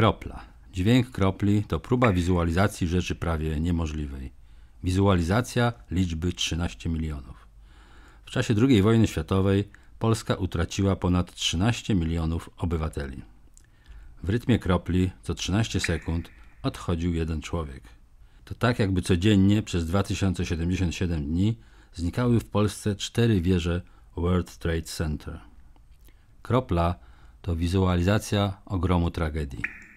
Kropla. Dźwięk kropli to próba wizualizacji rzeczy prawie niemożliwej. Wizualizacja liczby 13 milionów. W czasie II wojny światowej Polska utraciła ponad 13 milionów obywateli. W rytmie kropli co 13 sekund odchodził jeden człowiek. To tak jakby codziennie przez 2077 dni znikały w Polsce cztery wieże World Trade Center. Kropla to wizualizacja ogromu tragedii.